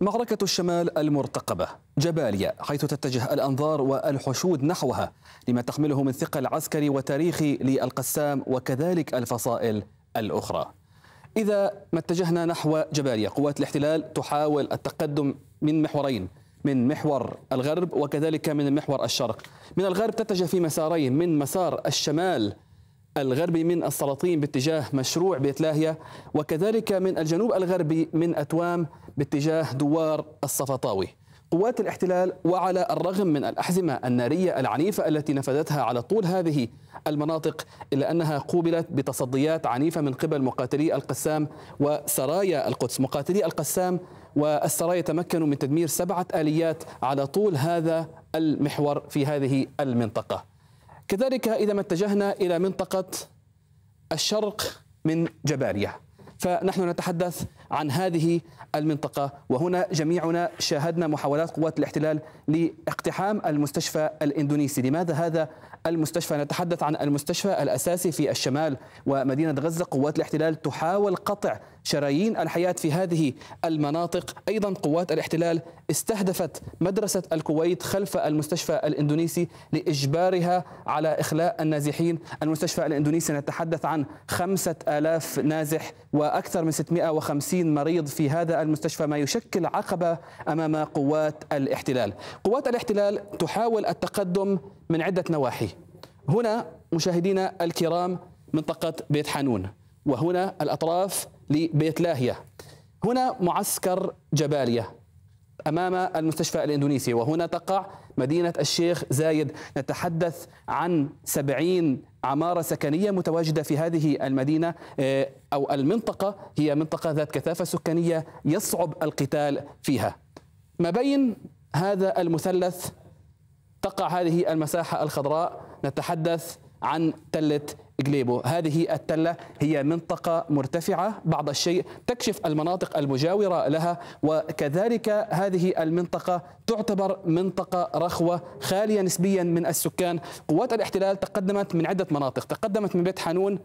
معركة الشمال المرتقبة جبالية حيث تتجه الأنظار والحشود نحوها لما تحمله من ثقل عسكري وتاريخي للقسام وكذلك الفصائل الأخرى إذا ما اتجهنا نحو جبالية قوات الاحتلال تحاول التقدم من محورين من محور الغرب وكذلك من محور الشرق من الغرب تتجه في مسارين من مسار الشمال الغربي من السلاطين باتجاه مشروع بيت لاهيا وكذلك من الجنوب الغربي من أتوام باتجاه دوار الصفطاوي قوات الاحتلال وعلى الرغم من الأحزمة النارية العنيفة التي نفذتها على طول هذه المناطق إلا أنها قوبلت بتصديات عنيفة من قبل مقاتلي القسام وسرايا القدس مقاتلي القسام والسرايا تمكنوا من تدمير سبعة آليات على طول هذا المحور في هذه المنطقة كذلك إذا ما اتجهنا إلى منطقة الشرق من جباريا فنحن نتحدث عن هذه المنطقة وهنا جميعنا شاهدنا محاولات قوات الاحتلال لاقتحام المستشفى الإندونيسي لماذا هذا المستشفى نتحدث عن المستشفى الأساسي في الشمال ومدينة غزة قوات الاحتلال تحاول قطع شرايين الحياة في هذه المناطق أيضا قوات الاحتلال استهدفت مدرسة الكويت خلف المستشفى الإندونيسي لإجبارها على إخلاء النازحين المستشفى الإندونيسي نتحدث عن خمسة آلاف نازح وأكثر من 650 مريض في هذا المستشفى ما يشكل عقبة أمام قوات الاحتلال قوات الاحتلال تحاول التقدم من عدة نواحي هنا مشاهدينا الكرام منطقة بيت حانون وهنا الأطراف لبيت لاهية هنا معسكر جبالية أمام المستشفى الإندونيسي وهنا تقع مدينة الشيخ زايد نتحدث عن سبعين عمارة سكنية متواجدة في هذه المدينة آه، أو المنطقة هي منطقة ذات كثافة سكانية يصعب القتال فيها ما بين هذا المثلث تقع هذه المساحة الخضراء نتحدث عن تلة جليبو هذه التلة هي منطقة مرتفعة بعض الشيء تكشف المناطق المجاورة لها وكذلك هذه المنطقة تعتبر منطقة رخوة خالية نسبيا من السكان قوات الاحتلال تقدمت من عدة مناطق تقدمت من بيت حانون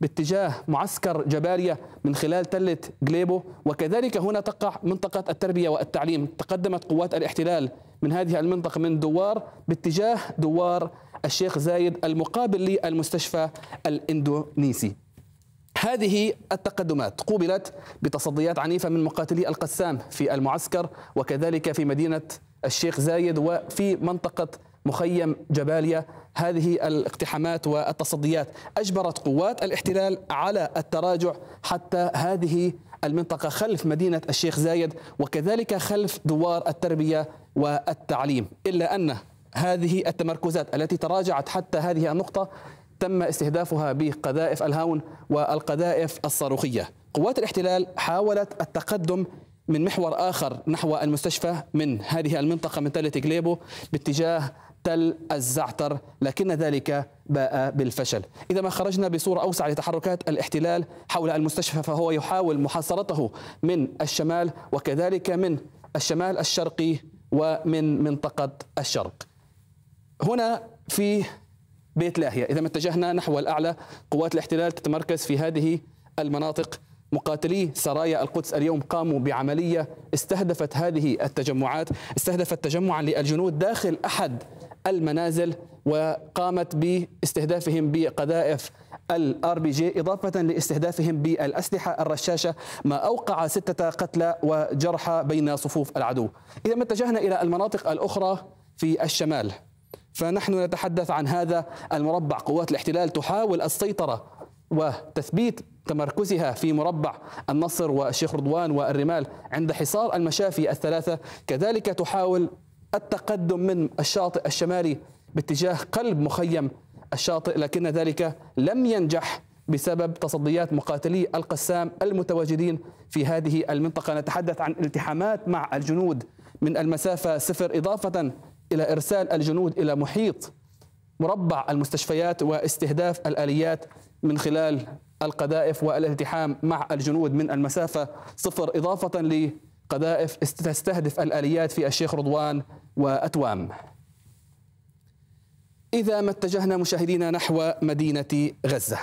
باتجاه معسكر جبارية من خلال تلة جليبو وكذلك هنا تقع منطقة التربية والتعليم تقدمت قوات الاحتلال من هذه المنطقة من دوار باتجاه دوار الشيخ زايد المقابل للمستشفى الإندونيسي هذه التقدمات قوبلت بتصديات عنيفة من مقاتلي القسام في المعسكر وكذلك في مدينة الشيخ زايد وفي منطقة مخيم جباليا هذه الاقتحامات والتصديات اجبرت قوات الاحتلال على التراجع حتى هذه المنطقه خلف مدينه الشيخ زايد وكذلك خلف دوار التربيه والتعليم الا ان هذه التمركزات التي تراجعت حتى هذه النقطه تم استهدافها بقذائف الهاون والقذائف الصاروخيه قوات الاحتلال حاولت التقدم من محور آخر نحو المستشفى من هذه المنطقة من تلة جليبو باتجاه تل الزعتر لكن ذلك باء بالفشل إذا ما خرجنا بصورة أوسع لتحركات الاحتلال حول المستشفى فهو يحاول محاصرته من الشمال وكذلك من الشمال الشرقي ومن منطقة الشرق هنا في بيت لاهية إذا ما اتجهنا نحو الأعلى قوات الاحتلال تتمركز في هذه المناطق مقاتلي سرايا القدس اليوم قاموا بعملية استهدفت هذه التجمعات استهدفت تجمعا للجنود داخل أحد المنازل وقامت باستهدافهم بقذائف الار بي جي اضافه لاستهدافهم بالاسلحه الرشاشه ما اوقع سته قتلى وجرحى بين صفوف العدو. اذا ما اتجهنا الى المناطق الاخرى في الشمال فنحن نتحدث عن هذا المربع قوات الاحتلال تحاول السيطره وتثبيت تمركزها في مربع النصر والشيخ رضوان والرمال عند حصار المشافي الثلاثة كذلك تحاول التقدم من الشاطئ الشمالي باتجاه قلب مخيم الشاطئ لكن ذلك لم ينجح بسبب تصديات مقاتلي القسام المتواجدين في هذه المنطقة نتحدث عن التحامات مع الجنود من المسافة صفر إضافة إلى إرسال الجنود إلى محيط مربع المستشفيات واستهداف الآليات من خلال القذائف والالتحام مع الجنود من المسافة صفر إضافة لقذائف تستهدف الآليات في الشيخ رضوان وأتوام إذا ما اتجهنا مشاهدينا نحو مدينة غزة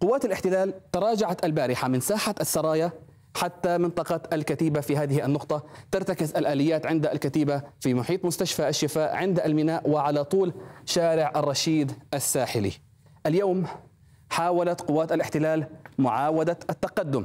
قوات الاحتلال تراجعت البارحة من ساحة السرايا حتى منطقة الكتيبة في هذه النقطة ترتكز الآليات عند الكتيبة في محيط مستشفى الشفاء عند الميناء وعلى طول شارع الرشيد الساحلي اليوم حاولت قوات الاحتلال معاوده التقدم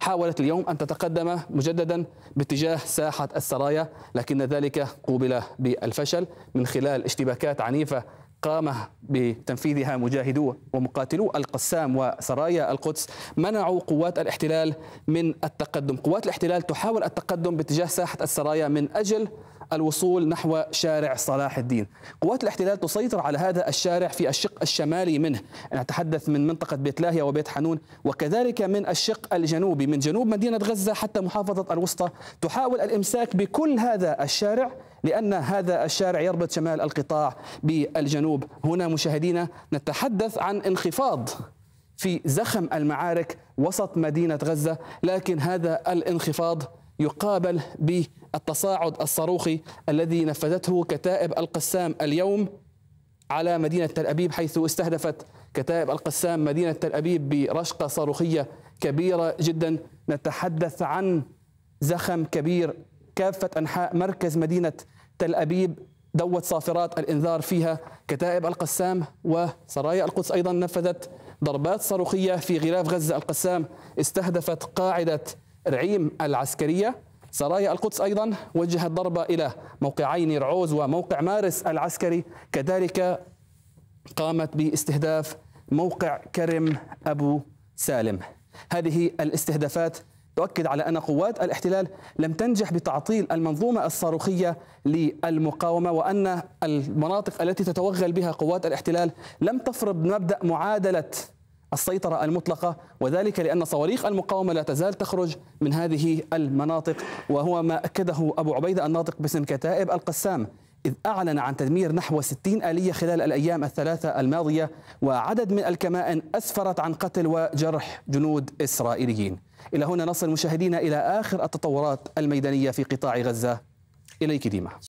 حاولت اليوم ان تتقدم مجددا باتجاه ساحه السرايا لكن ذلك قوبل بالفشل من خلال اشتباكات عنيفه قام بتنفيذها مجاهدو ومقاتلو القسام وسرايا القدس منعوا قوات الاحتلال من التقدم قوات الاحتلال تحاول التقدم باتجاه ساحة السرايا من أجل الوصول نحو شارع صلاح الدين قوات الاحتلال تسيطر على هذا الشارع في الشق الشمالي منه نتحدث من منطقة بيت لاهيا وبيت حنون وكذلك من الشق الجنوبي من جنوب مدينة غزة حتى محافظة الوسطى تحاول الإمساك بكل هذا الشارع لأن هذا الشارع يربط شمال القطاع بالجنوب هنا مشاهدينا نتحدث عن انخفاض في زخم المعارك وسط مدينة غزة لكن هذا الانخفاض يقابل بالتصاعد الصاروخي الذي نفذته كتائب القسام اليوم على مدينة تل أبيب حيث استهدفت كتائب القسام مدينة تل أبيب برشقة صاروخية كبيرة جدا نتحدث عن زخم كبير كافة أنحاء مركز مدينة تل أبيب دوت صافرات الإنذار فيها كتائب القسام وسرايا القدس أيضا نفذت ضربات صاروخية في غلاف غزة القسام استهدفت قاعدة رعيم العسكرية سرايا القدس أيضا وجهت ضربة إلى موقعين رعوز وموقع مارس العسكري كذلك قامت باستهداف موقع كرم أبو سالم هذه الاستهدافات تؤكد على أن قوات الاحتلال لم تنجح بتعطيل المنظومة الصاروخية للمقاومة وأن المناطق التي تتوغل بها قوات الاحتلال لم تفرض مبدأ معادلة السيطرة المطلقة وذلك لأن صواريخ المقاومة لا تزال تخرج من هذه المناطق وهو ما أكده أبو عبيدة الناطق باسم كتائب القسام إذ أعلن عن تدمير نحو 60 آلية خلال الأيام الثلاثة الماضية وعدد من الكمائن أسفرت عن قتل وجرح جنود إسرائيليين إلى هنا نصل مشاهدينا إلى آخر التطورات الميدانية في قطاع غزة إليك ديما